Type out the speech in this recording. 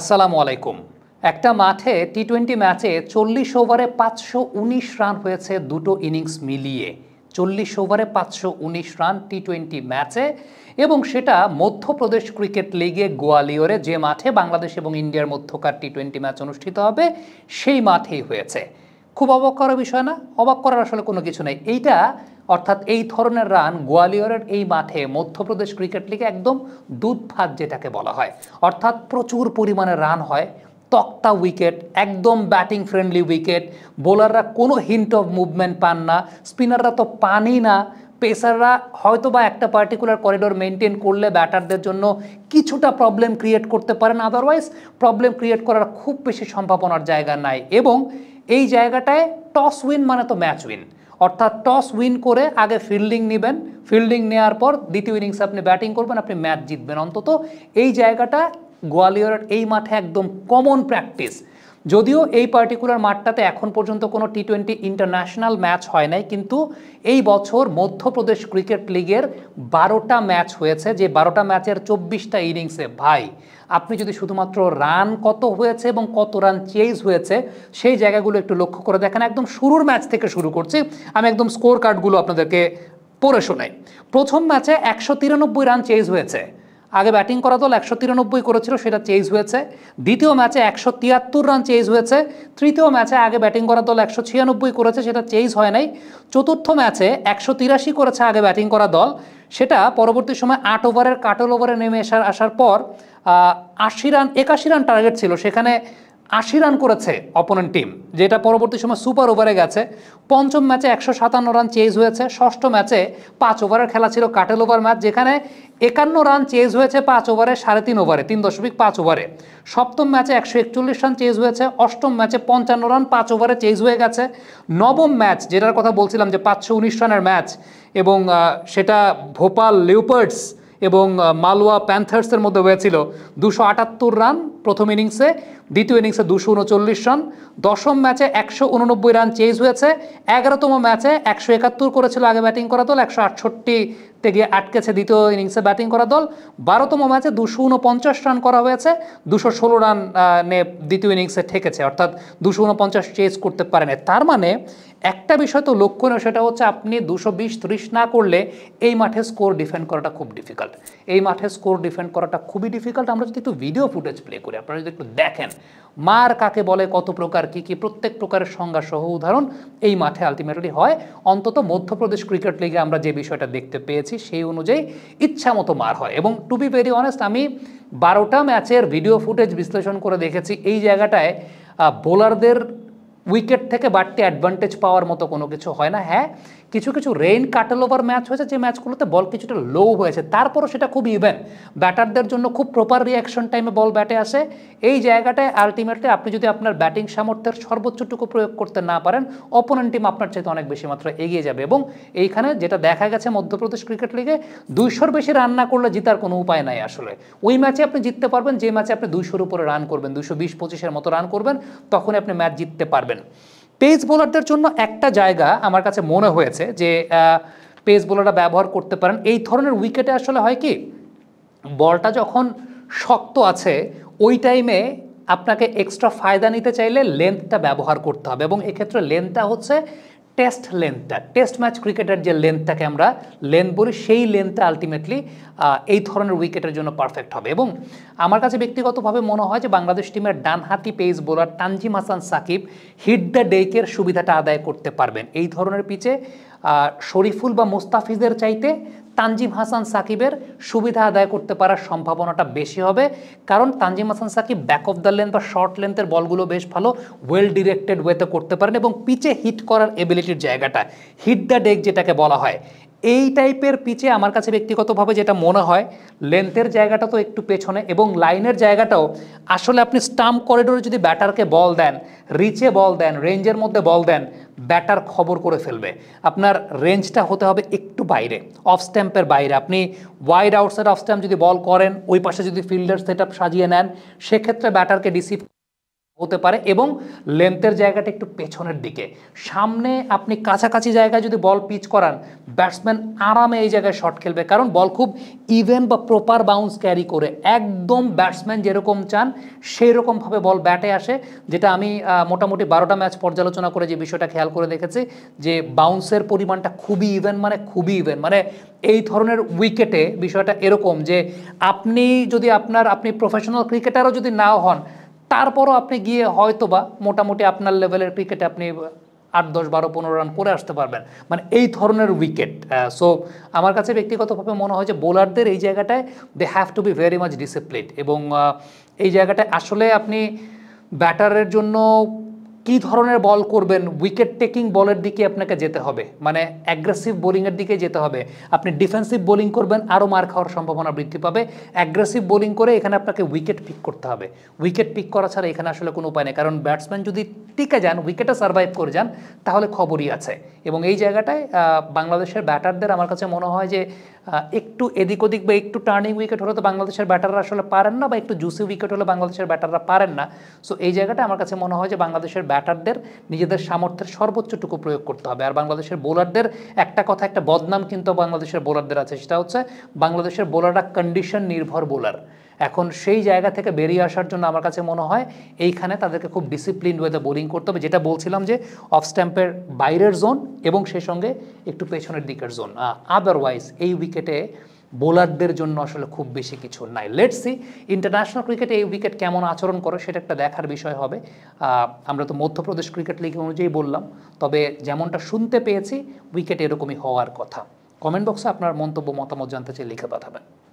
আসসালামু আলাইকুম একটা মাঠে টি টোয়েন্টি ম্যাচে চল্লিশ ওভারে পাঁচশো উনিশ রান হয়েছে দুটো ইনিংস মিলিয়ে চল্লিশ ওভারে পাঁচশো উনিশ রান টি টোয়েন্টি ম্যাচে এবং সেটা মধ্যপ্রদেশ ক্রিকেট লিগে গোয়ালিয়রে যে মাঠে বাংলাদেশ এবং ইন্ডিয়ার মধ্যকার টি টোয়েন্টি ম্যাচ অনুষ্ঠিত হবে সেই মাঠেই হয়েছে খুব অবাক করার বিষয় না অবাক করার আসলে কোনো কিছু নেই এইটা অর্থাৎ এই ধরনের রান গোয়ালিয়রের এই মাঠে মধ্যপ্রদেশ ক্রিকেট লিগে একদম দুধ ভাত যেটাকে বলা হয় অর্থাৎ প্রচুর পরিমাণে রান হয় তক্তা উইকেট একদম ব্যাটিং ফ্রেন্ডলি উইকেট বোলাররা কোনো হিন্ট অফ মুভমেন্ট পান না স্পিনাররা তো পানই না পেসাররা হয়তো বা একটা পার্টিকুলার করিডোর মেনটেন করলে ব্যাটারদের জন্য কিছুটা প্রবলেম ক্রিয়েট করতে পারেন আদারওয়াইজ প্রবলেম ক্রিয়েট করার খুব বেশি সম্ভাবনার জায়গা নাই এবং এই জায়গাটায় টস উইন মানে তো ম্যাচ উইন অর্থাৎ টস উইন করে আগে ফিল্ডিং নেবেন ফিল্ডিং নেওয়ার পর দ্বিতীয় ইনিংসে আপনি ব্যাটিং করবেন আপনি ম্যাচ জিতবেন অন্তত এই জায়গাটা গোয়ালিয়রের এই মাঠে একদম কমন প্র্যাকটিস যদিও এই পার্টিকুলার মাঠটাতে এখন পর্যন্ত কোনো টি টোয়েন্টি ইন্টারন্যাশনাল ম্যাচ হয় নাই কিন্তু এই বছর মধ্যপ্রদেশ ক্রিকেট লিগের বারোটা ম্যাচ হয়েছে যে বারোটা ম্যাচের চব্বিশটা ইনিংসে ভাই আপনি যদি শুধুমাত্র রান কত হয়েছে এবং কত রান চেজ হয়েছে সেই জায়গাগুলো একটু লক্ষ্য করে দেখেন একদম শুরুর ম্যাচ থেকে শুরু করছি আমি একদম স্কোর কার্ডগুলো আপনাদেরকে পড়ে শোনাই প্রথম ম্যাচে একশো তিরানব্বই রান চেজ হয়েছে আগে ব্যাটিং করা দল একশো তিরানব্বই করেছিল সেটা চেঞ্জ হয়েছে দ্বিতীয় ম্যাচে একশো তিয়াত্তর রান চেঞ্জ হয়েছে তৃতীয় ম্যাচে আগে ব্যাটিং করা দল একশো ছিয়ানব্বই করেছে সেটা চেঞ্জ হয় নাই চতুর্থ ম্যাচে একশো তিরাশি করেছে আগে ব্যাটিং করা দল সেটা পরবর্তী সময় আট ওভারের কাটল ওভারে নেমে আসার আসার পর আশি রান একাশি রান টার্গেট ছিল সেখানে আশি রান করেছে অপোনেন্ট টিম যেটা পরবর্তী সময় সুপার ওভারে গেছে পঞ্চম ম্যাচে একশো সাতান্ন রান চেজ হয়েছে ষষ্ঠ ম্যাচে পাঁচ ওভারের খেলা ছিল কাটেল ওভার ম্যাচ যেখানে একান্ন রান চেজ হয়েছে পাঁচ ওভারে সাড়ে তিন ওভারে তিন দশমিক পাঁচ ওভারে সপ্তম ম্যাচে একশো একচল্লিশ রান চেজ হয়েছে অষ্টম ম্যাচে পঞ্চান্ন রান পাঁচ ওভারে চেজ হয়ে গেছে নবম ম্যাচ যেটার কথা বলছিলাম যে পাঁচশো উনিশ রানের ম্যাচ এবং সেটা ভোপাল লিওপার্ডস এবং মালওয়া প্যান্থার্সের মধ্যে হয়েছিল দুশো আটাত্তর রান প্রথম ইনিংসে দ্বিতীয় ইনিংসে দুশো উনচল্লিশ রান দশম ম্যাচে একশো উননব্বই রান চেজ হয়েছে এগারোতম ম্যাচে একশো একাত্তর করেছিল আগে ব্যাটিং করা দল একশো আটষট্টি গিয়ে আটকেছে দ্বিতীয় ইনিংসে ব্যাটিং করা দল বারোতম ম্যাচে দুশো উনপঞ্চাশ রান করা হয়েছে দুশো ষোলো রান নে দ্বিতীয় ইনিংসে ঠেকেছে অর্থাৎ দুশো উনপঞ্চাশ চেজ করতে পারেনি তার মানে একটা বিষয় তো লক্ষণীয় সেটা হচ্ছে আপনি দুশো বিশ ত্রিশ না করলে এই মাঠে স্কোর ডিফেন্ড করাটা খুব ডিফিকাল্ট এই মাঠে স্কোর ডিফেন্ড করাটা খুবই ডিফিকাল্ট আমরা যদি একটু ভিডিও ফুটেজ প্লে করি আপনারা যদি একটু দেখেন মার কাকে বলে কত প্রকার কি কি প্রত্যেক প্রকারের সংজ্ঞা সহ উদাহরণ এই মাঠে আলটিমেটলি হয় অন্তত মধ্যপ্রদেশ ক্রিকেট লিগে আমরা যে বিষয়টা দেখতে পেয়েছি করেছি সেই অনুযায়ী ইচ্ছা মতো মার হয় এবং টু বি ভেরি অনেস্ট আমি বারোটা ম্যাচের ভিডিও ফুটেজ বিশ্লেষণ করে দেখেছি এই জায়গাটায় বোলারদের উইকেট থেকে বাড়তি অ্যাডভান্টেজ পাওয়ার মতো কোনো কিছু হয় না হ্যাঁ কিছু কিছু রেইন কাটেল ওভার ম্যাচ হয়েছে যে ম্যাচগুলোতে বল কিছুটা লো হয়েছে তারপরও সেটা খুব ইভেন ব্যাটারদের জন্য খুব প্রপার রিয়াকশন টাইমে বল ব্যাটে আসে এই জায়গাটায় আলটিমেটলি আপনি যদি আপনার ব্যাটিং সামর্থ্যের সর্বোচ্চটুকু প্রয়োগ করতে না পারেন অপোনেন্ট টিম আপনার চাইতে অনেক বেশি মাত্রা এগিয়ে যাবে এবং এইখানে যেটা দেখা গেছে মধ্যপ্রদেশ ক্রিকেট লিগে দুইশোর বেশি রান না করলে জিতার কোনো উপায় নাই আসলে ওই ম্যাচে আপনি জিততে পারবেন যে ম্যাচে আপনি দুইশোর উপরে রান করবেন দুশো বিশ পঁচিশের মতো রান করবেন তখন আপনি ম্যাচ জিততে পারবেন পেস বোলারদের জন্য একটা জায়গা আমার কাছে মনে হয়েছে যে পেস বোলাররা ব্যবহার করতে পারেন এই ধরনের উইকেটে আসলে হয় কি বলটা যখন শক্ত আছে ওই টাইমে আপনাকে এক্সট্রা ফায়দা নিতে চাইলে লেন্থটা ব্যবহার করতে হবে এবং এক্ষেত্রে লেন্থটা হচ্ছে টেস্ট লেন্থটা টেস্ট ম্যাচ ক্রিকেটের যে লেন্থটাকে আমরা লেন্থ বলি সেই লেন্থটা আলটিমেটলি এই ধরনের উইকেটের জন্য পারফেক্ট হবে এবং আমার কাছে ব্যক্তিগতভাবে মনে হয় যে বাংলাদেশ টিমের ডানহাতি pace bowler Tanzim Hasan Sakib hit the ডেকের সুবিধাটা আদায় করতে পারবেন এই ধরনের পিচে শরীফুল বা মোস্তাফিজের চাইতে তানজিম হাসান সাকিবের সুবিধা আদায় করতে পারার সম্ভাবনাটা বেশি হবে কারণ Tanzim Hasan Sakib back of the length বা শর্ট লেন্থের বলগুলো বেশ ভালো ওয়েল ডিরেক্টেড ওয়েতে করতে পারেন এবং পিচে হিট করার এবিলিটির জায়গাটা হিট দ্য ডেক যেটাকে বলা হয় এই টাইপের পিচে আমার কাছে ব্যক্তিগতভাবে যেটা মনে হয় লেন্থের জায়গাটা তো একটু পেছনে এবং লাইনের জায়গাটাও আসলে আপনি স্টাম্প করিডোরে যদি ব্যাটারকে বল দেন রিচে বল দেন রেঞ্জের মধ্যে বল দেন ব্যাটার খবর করে ফেলবে আপনার রেঞ্জটা হতে হবে একটু বাইরে অফ স্ট্যাম্পের বাইরে আপনি ওয়াইড আউটসাইড অফ স্ট্যাম্প যদি বল করেন ওই পাশে যদি ফিল্ডার সেট সাজিয়ে নেন সেক্ষেত্রে ব্যাটারকে ডিসিভ হতে পারে এবং লেন্থের জায়গাটা একটু পেছনের দিকে সামনে আপনি কাছাকাছি জায়গায় যদি বল পিচ করান ব্যাটসম্যান আরামে এই জায়গায় শট খেলবে কারণ বল খুব ইভেন বা প্রপার বাউন্স ক্যারি করে একদম ব্যাটসম্যান যেরকম চান সেই রকমভাবে বল ব্যাটে আসে যেটা আমি মোটামুটি বারোটা ম্যাচ পর্যালোচনা করে যে বিষয়টা খেয়াল করে দেখেছি যে বাউন্সের পরিমাণটা খুবই ইভেন মানে খুবই ইভেন মানে এই ধরনের উইকেটে বিষয়টা এরকম যে আপনি যদি আপনার আপনি প্রফেশনাল ক্রিকেটারও যদি নাও হন তারপরও আপনি গিয়ে হয়তো বা মোটামুটি আপনার লেভেলের ক্রিকেটে আপনি আট দশ বারো পনেরো রান করে আসতে পারবেন মানে এই ধরনের উইকেট সো আমার কাছে ব্যক্তিগতভাবে মনে হয় যে বোলারদের এই জায়গাটায় they have to be very much discipline এবং এই জায়গাটায় আসলে আপনি ব্যাটারের জন্য কি ধরনের বল করবেন উইকেট টেকিং বলের দিকে আপনাকে যেতে হবে মানে অ্যাগ্রেসিভ বোলিংয়ের দিকে যেতে হবে আপনি ডিফেন্সিভ বোলিং করবেন আরও মার খাওয়ার সম্ভাবনা বৃদ্ধি পাবে অ্যাগ্রেসিভ বোলিং করে এখানে আপনাকে উইকেট পিক করতে হবে উইকেট পিক করা ছাড়া এখানে আসলে কোনো উপায় নেই কারণ ব্যাটসম্যান যদি টিকে যান উইকেটে সার্ভাইভ করে যান তাহলে খবরই আছে এবং এই জায়গাটায় বাংলাদেশের ব্যাটারদের আমার কাছে মনে হয় যে একটু এদিক ওদিক বা একটু টার্নিং উইকেট হলে তো বাংলাদেশের ব্যাটাররা আসলে পারেন না বা একটু জুসি উইকেট হলে বাংলাদেশের ব্যাটাররা পারেন না সো এই জায়গাটা আমার কাছে মনে হয় যে বাংলাদেশের ব্যাটারদের নিজেদের সামর্থ্যের সর্বোচ্চটুকু প্রয়োগ করতে হবে আর বাংলাদেশের বোলারদের একটা কথা একটা বদনাম কিন্তু বাংলাদেশের বোলারদের আছে সেটা হচ্ছে বাংলাদেশের বোলাররা কন্ডিশন নির্ভর বোলার এখন সেই জায়গা থেকে বেরিয়ে আসার জন্য আমার কাছে মনে হয় এইখানে তাদেরকে খুব ডিসিপ্লিন ওয়েতে বোলিং করতে হবে যেটা বলছিলাম যে অফ স্ট্যাম্পের বাইরের জোন এবং সেই সঙ্গে একটু পেছনের দিকের জোন আদারওয়াইজ এই উইকেটে বোলারদের জন্য আসলে খুব বেশি কিছু নাই লেটস সি ইন্টারন্যাশনাল ক্রিকেটে এই উইকেট কেমন আচরণ করে সেটা একটা দেখার বিষয় হবে আমরা তো মধ্যপ্রদেশ ক্রিকেট লিগ অনুযায়ী বললাম তবে যেমনটা শুনতে পেয়েছি উইকেট এরকমই হওয়ার কথা কমেন্ট বক্সে আপনার মন্তব্য মতামত জানতে চাই লিখে পাঠাবেন